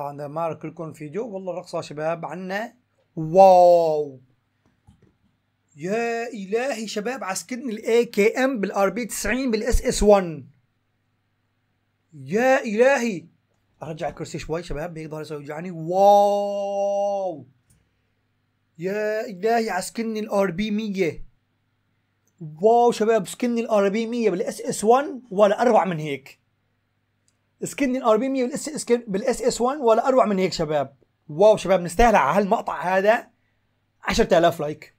طبعا مارك لكم فيديو والله الرقصة شباب عنا واو يا الهي شباب عسكرنا الاي كي ام بالار بي 90 بالاس اس 1 يا الهي ارجع الكرسي شوي شباب هيك ظهري يوجعني واو يا الهي عسكرنا الار بي 100 واو شباب سكن الار بي 100 بالاس اس 1 ولا اروع من هيك سكني الار بي 100 بالاس اس بالاس اس 1 ولا اروع من هيك شباب واو شباب نستاهل على هالمقطع هذا 10000 لايك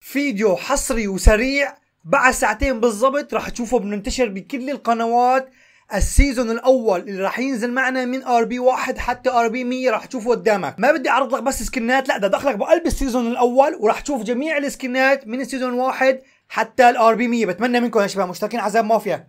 فيديو حصري وسريع بعد ساعتين بالضبط راح تشوفه بننتشر بكل القنوات السيزون الاول اللي راح ينزل معنا من ار بي واحد حتى ار بي 100 راح تشوفه قدامك ما بدي اعرض لك بس سكنات لا ده دخلك بقلب السيزون الاول وراح تشوف جميع السكنات من السيزون واحد حتى الار بي 100 بتمنى منكم يا شباب مشتركين عذاب مافيا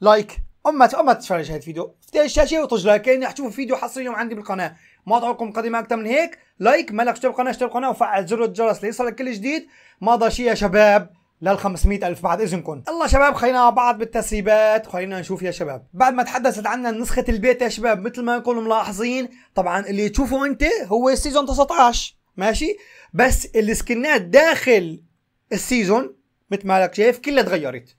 لايك اما اما تشارج هذا الفيديو افتح الشاشه وطج لايك لاني حتشوفوا فيديو حصري اليوم عندي بالقناه ما ضعكم قديمه اكثر من هيك لايك ما لك اشترك القناه اشترك القناه وفعل زر الجرس ليصلك كل جديد ما ضل شيء يا شباب لل 500 ألف بعد إذنكم الله شباب خلينا مع بعض بالتسريبات خلينا نشوف يا شباب بعد ما تحدثت عنا نسخة البيت يا شباب مثل ما نكون ملاحظين طبعا اللي تشوفه أنت هو السيزون 19 ماشي بس السكنات داخل السيزون مثل ما لك شايف كلها تغيرت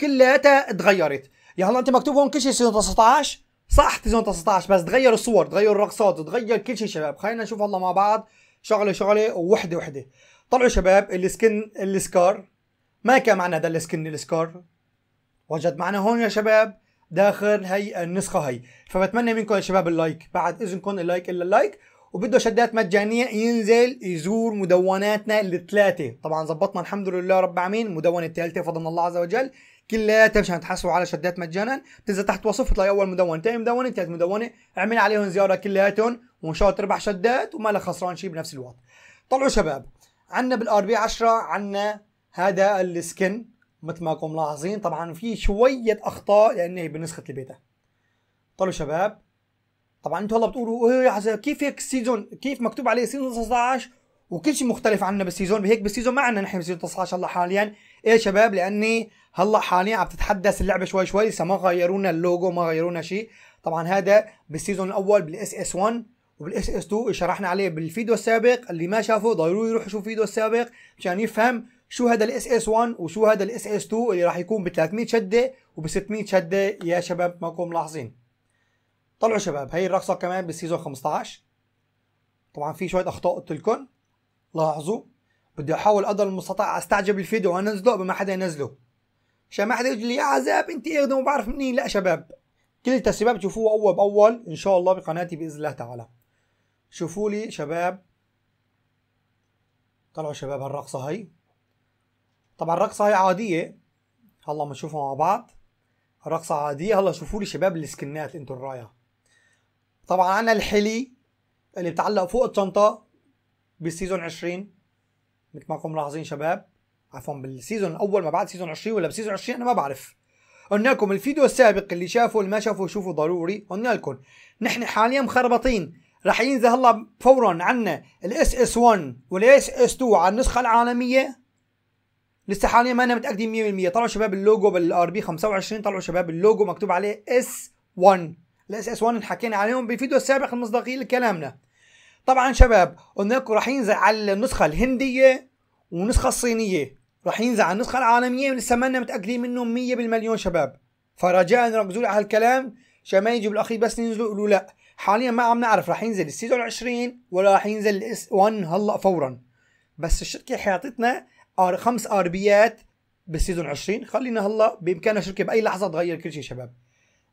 كلياتها تغيرت يا هلا انت مكتوب هون كل شيء سيزون 19 صح سيزون 19 بس تغير الصور تغير الرقصات تغير كل شيء شباب خلينا نشوف هلا مع بعض شغله شغله وحده وحده طلعوا شباب السكن السكار ما كان معنا هذا السكن السكار وجد معنا هون يا شباب داخل هي النسخه هي فبتمنى منكم يا شباب اللايك بعد اذنكم اللايك الا اللايك وبده شدات مجانيه ينزل يزور مدوناتنا الثلاثه طبعا زبطنا الحمد لله رب العالمين المدونه الثالثه بفضل الله عز وجل كلياتها مشان تحصلوا على شدات مجانا بتنزل تحت وصف تلاقي اول مدونه ثاني مدونه ثالث مدونه اعمل عليهم زياره كلياتهم وان شاء الله تربح شدات وما لك خسران شيء بنفس الوقت طلعوا شباب عندنا بالار بي 10 عندنا هذا السكن مثل ما كنتم ملاحظين طبعا في شويه اخطاء لانه بنسخه البيتا طلعوا شباب طبعا انتوا هلا بتقولوا ايه يا حسن كيف هيك السيزون كيف مكتوب عليه سيزون 19 وكل شيء مختلف عنا بالسيزون هيك بالسيزون ما عنا نحن بسيزون 19 هلا حاليا ايه شباب لاني هلا حاليا عم تتحدث اللعبه شوي شوي لسه ما غيرونا اللوجو ما غيرونا شيء طبعا هذا بالسيزون الاول بالاس اس 1 وبالاس اس 2 شرحنا عليه بالفيديو السابق اللي ما شافه ضروري يروح يشوف الفيديو السابق مشان يفهم شو هذا الاس اس 1 وشو هذا الاس اس 2 اللي راح يكون ب 300 شده وب 600 شده يا شباب ماكم ملاحظين طلعوا شباب هي الرقصه كمان بالسيزون 15 طبعا في شويه اخطاء قلت لكم لاحظوا بدي احاول قدر المستطاع استعجب الفيديو وانزله قبل ما حدا ينزله عشان ما حدا يجي لي يا عذاب انت اخدم إيه؟ ما بعرف منين لا شباب كل التسريبات بتشوفوها اول باول ان شاء الله بقناتي باذن الله تعالى شوفوا لي شباب طلعوا شباب هالرقصه هي طبعا الرقصه هي عاديه هلا بنشوفها مع بعض رقصة عادية هلا شوفوا لي شباب السكنات انتوا الراية طبعا عنا الحلي اللي بتعلق فوق الشنطه بالسيزون 20 مثل ما كنتم ملاحظين شباب عفوا بالسيزون الاول ما بعد سيزون 20 ولا بسيزون 20 انا ما بعرف قلنا لكم الفيديو السابق اللي شافه اللي ما شافه شوفوا ضروري قلنا لكم نحن حاليا مخربطين راح ينزل هلا فورا عنا الاس اس 1 والاس اس 2 على النسخه العالميه لسه حاليا ما انا متاكدين 100% طلعوا شباب اللوجو بالار بي 25 طلعوا شباب اللوجو مكتوب عليه اس 1 الاس اس 1 اللي حكينا عليهم بالفيديو السابق المصداقيه لكلامنا طبعا شباب قلنا لكم راح ينزل على النسخه الهنديه والنسخه الصينيه راح ينزل على النسخه العالميه ولسه ما متاكدين منه 100 بالمليون شباب فرجاء ركزوا على هالكلام عشان ما يجوا بالاخير بس ينزلوا يقولوا لا حاليا ما عم نعرف راح ينزل السيزون 20 ولا راح ينزل الاس 1 هلا فورا بس الشركه حيعطتنا خمس اربيات بالسيزون 20 خلينا هلا بامكاننا الشركه باي لحظه تغير كل شيء شباب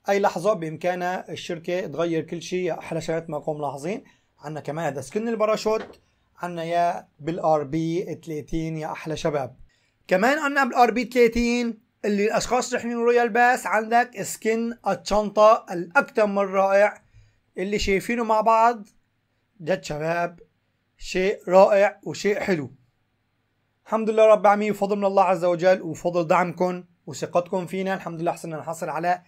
اي لحظه بامكانها الشركه تغير كل شيء احلى شغلات قوم ملاحظين عندنا كمان هذا سكن الباراشوت عندنا يا بالار بي 30 يا احلى شباب كمان عندنا بالار بي 30 اللي الاشخاص اللي يحملوا رويال باس عندك سكن الشنطه الاكثر من رائع اللي شايفينه مع بعض جد شباب شيء رائع وشيء حلو الحمد لله رب العالمين بفضل من الله عز وجل وفضل دعمكم وثقتكم فينا الحمد لله حسنا نحصل على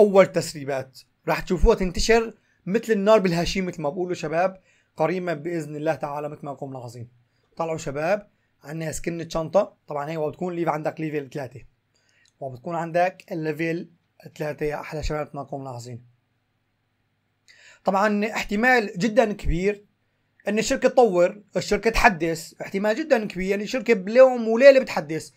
اول تسريبات رح تشوفوها تنتشر مثل النار بالهشيم مثل ما بقولوا شباب قريبا باذن الله تعالى مثل ما قوم العظيم طلعوا شباب عندنا سكن الشنطه طبعا هي وبتكون ليف عندك ليفل 3 وبتكون عندك الليفل 3 يا احلى شباب مثل ما قوم العظيم طبعا احتمال جدا كبير ان الشركه تطور الشركه تحدث احتمال جدا كبير ان الشركه بيوم وليله بتحدث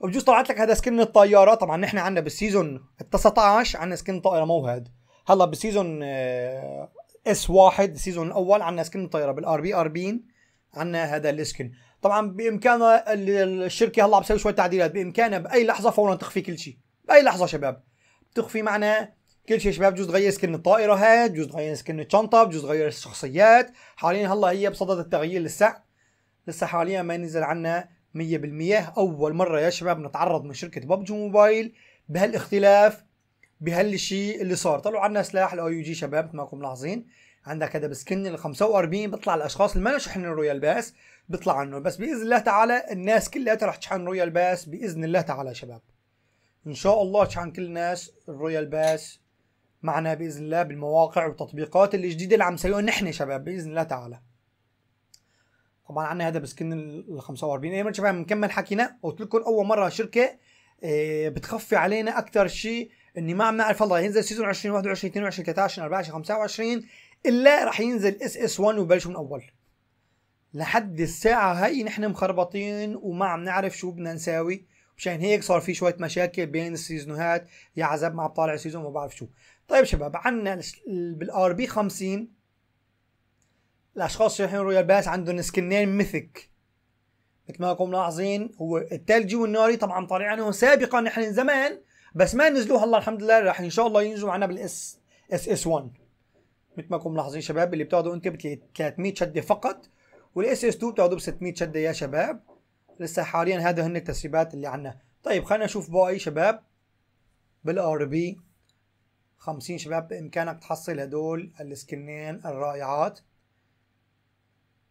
وبجوز طلعت لك هذا سكن الطياره طبعا نحن عندنا بالسيزون ال 19 عندنا سكن طائره موهد هلا بالسيزون آه، اس واحد السيزون الاول عندنا سكن الطياره بالار بي بي عندنا هذا السكن طبعا بامكان الشركه هلا عم تسوي شويه تعديلات بامكانها باي لحظه فورا تخفي كل شيء باي لحظه شباب تخفي معنا كل شيء شباب بجوز تغير سكن الطائره هاد بجوز تغير سكن الشنطه بجوز تغير الشخصيات حاليا هلا هي بصدد التغيير لسه لسه حاليا ما نزل عنا 100% أول مرة يا شباب نتعرض من شركة ببجي موبايل بهالاختلاف بهالشيء اللي صار طلعوا عنا سلاح الاو يو جي شباب ما كنتم ملاحظين عندك هذا بسكن ال 45 بيطلع الاشخاص اللي ما شحنوا رويال باس بيطلع عنه بس باذن الله تعالى الناس كلها رح تشحن رويال باس باذن الله تعالى شباب ان شاء الله تشحن كل الناس الرويال باس معنا باذن الله بالمواقع والتطبيقات الجديده اللي عم نسويها نحن شباب باذن الله تعالى طبعا عندنا هذا بسكن ال 45 ايمن شباب بنكمل حكينا قلت لكم اول مره شركه آه، بتخفي علينا اكثر شيء اني ما عم نعرف والله ينزل سيزون 20 21 22 23 24 25 الا رح ينزل اس اس 1 ويبلش من اول لحد الساعة هاي نحن مخربطين وما عم نعرف شو بدنا نساوي مشان هيك صار في شوية مشاكل بين السيزونات يا عزب ما عم طالع سيزون ما بعرف شو طيب شباب عنا بالار بي 50 الاشخاص اللي يروحون رويال باس عندهم سكنين ميثك مثل ما راكم ملاحظين هو الثلجي والناري طبعا طالع عنهم سابقا نحن زمان بس ما نزلوه هلا الحمد لله راح ان شاء الله ينزلوا معنا بالاس اس اس 1 مثل ما راكم ملاحظين شباب اللي بتاخذوا انت ب 300 شده فقط والاس اس 2 بتاخذوا ب 600 شده يا شباب لسه حاليا هذا هن التسريبات اللي عندنا طيب خلينا نشوف باقي شباب بالار بي 50 شباب بامكانك تحصل هدول السكنين الرائعات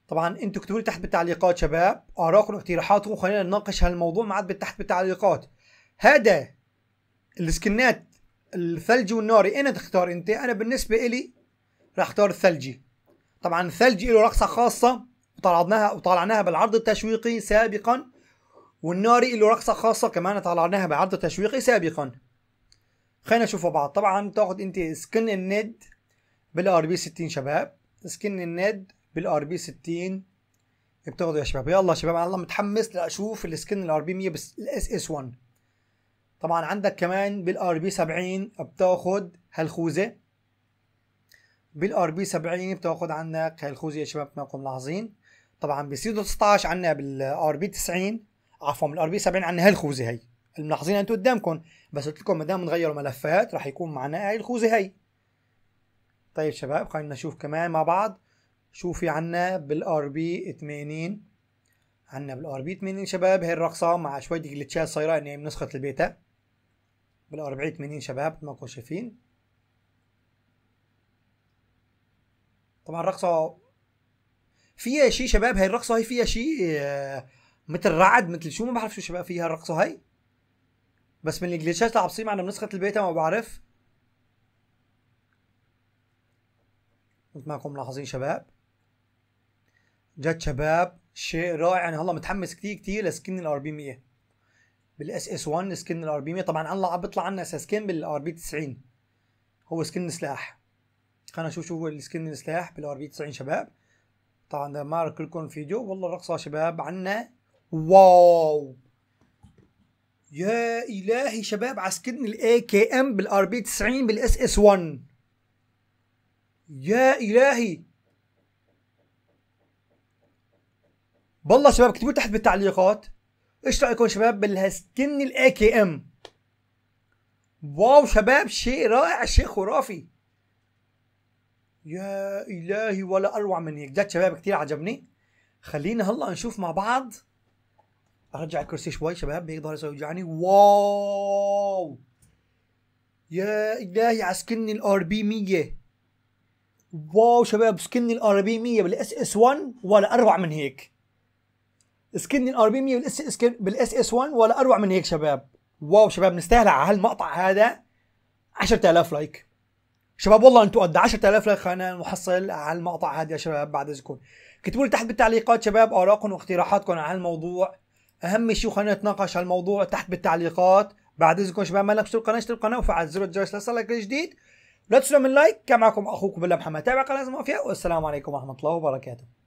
طبعا انتوا اكتبوا لي تحت بالتعليقات شباب ارائكم واقتراحاتكم وخلينا نناقش هالموضوع معاد بالتحت بالتعليقات هذا السكنات الثلجي والناري انا تختار انت انا بالنسبه الي راح اختار الثلجي طبعا الثلجي له رقصه خاصه وطلعناها وطلعناها بالعرض التشويقي سابقا والناري له رقصه خاصه كمان طلعناها بعرض تشويقي سابقا خلينا نشوفوا بعض طبعا تاخد انت سكن الند بالار بي 60 شباب سكن الند بالار بي 60 بتاخده يا شباب يلا يا شباب انا متحمس لاشوف السكن الار بي 100 بس الاس اس 1 طبعا عندك كمان بالار بي 70 بتاخد هالخوذه بالار بي 70 بتاخد عندك هالخوذه يا شباب ما انكم ملاحظين طبعا بسي 19 عندنا بالار بي 90 عفوا بالار بي 70 عندنا هالخوذه هي ملاحظينها انتم قدامكم بس قلت لكم ما دام نغير ملفات راح يكون معنا هاي الخوذه هي طيب شباب خلينا نشوف كمان مع بعض شوفي عنا بالار بي 80 عنا بالار بي 80 شباب هي الرقصه مع شويه جلتشات صايره ان هي يعني من نسخه البيتا بالار بي 80 شباب مثل ما كنتوا شايفين طبعا الرقصه فيها شيء شباب هي الرقصه هي فيها شيء آه، مثل رعد مثل شو ما بعرف شو شباب فيها الرقصه هي بس من الجلتشات اللي عم من بنسخه البيتا ما بعرف مثل ما انكم ملاحظين شباب جت شباب شيء رائع انا والله متحمس كثير كثير لسكن الار بي 100 بالاس اس 1 سكن الار بي 100 طبعا عم بيطلع عنا سكن بالار بي 90 هو سكن سلاح خلينا نشوف شو هو السكن السلاح بالار بي 90 شباب طبعا ده مارك لكم فيديو والله الرقصه شباب عنا واو يا الهي شباب سكن الاي كي ام بالار بي 90 بالاس اس 1 يا الهي بالله شباب اكتبوا تحت بالتعليقات ايش رايكم شباب بالهسكن الاي كي ام واو شباب شيء رائع شيء خرافي يا الهي ولا اروع من هيك جد شباب كثير عجبني خلينا هلا نشوف مع بعض ارجع الكرسي شوي شباب هيك ظهري صار يوجعني واو يا الهي على سكن الار بي 100 واو شباب سكن الار بي 100 بالاس اس 1 ولا اروع من هيك سكن الار بي 100 بالاس بالاس اس 1 ولا اروع من هيك شباب واو شباب نستاهل على هالمقطع هذا 10000 لايك شباب والله انتم قد 10000 لايك خلينا نحصل على المقطع هذا يا شباب بعد اذنكم اكتبوا لي تحت بالتعليقات شباب ارائكم واقتراحاتكم على الموضوع اهم شيء خلينا نتناقش على الموضوع تحت بالتعليقات بعد اذنكم شباب ما لكش القناه اشتركوا القناه وفعل زر الجرس ليصلك كل جديد لا تنسوا من لايك كان معكم اخوكم بالله محمد تابع قناه فيها والسلام عليكم ورحمه الله وبركاته